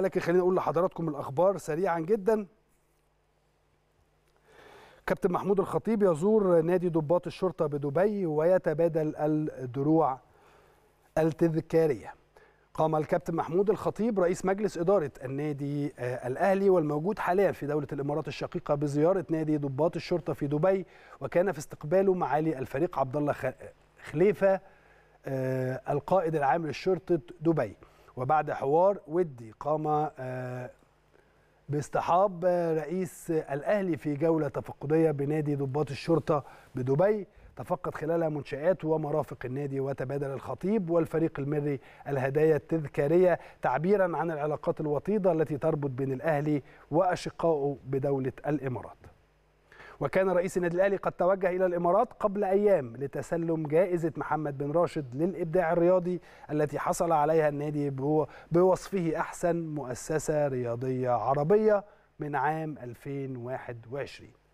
لكن خليني اقول لحضراتكم الاخبار سريعا جدا كابتن محمود الخطيب يزور نادي ضباط الشرطه بدبي ويتبادل الدروع التذكاريه قام الكابتن محمود الخطيب رئيس مجلس إدارة النادي آه، الأهلي والموجود حاليا في دولة الإمارات الشقيقة بزيارة نادي ضباط الشرطة في دبي وكان في استقباله معالي الفريق عبد الله خليفة آه، القائد العام لشرطة دبي وبعد حوار ودي قام آه، باصطحاب آه، رئيس الأهلي في جولة تفقدية بنادي ضباط الشرطة بدبي تفقد خلالها منشآت ومرافق النادي وتبادل الخطيب والفريق المري الهدايا التذكارية تعبيرا عن العلاقات الوطيدة التي تربط بين الأهلي وأشقائه بدولة الإمارات وكان رئيس النادي الاهلي قد توجه الى الامارات قبل ايام لتسلم جائزه محمد بن راشد للابداع الرياضي التي حصل عليها النادي بوصفه احسن مؤسسه رياضيه عربيه من عام 2021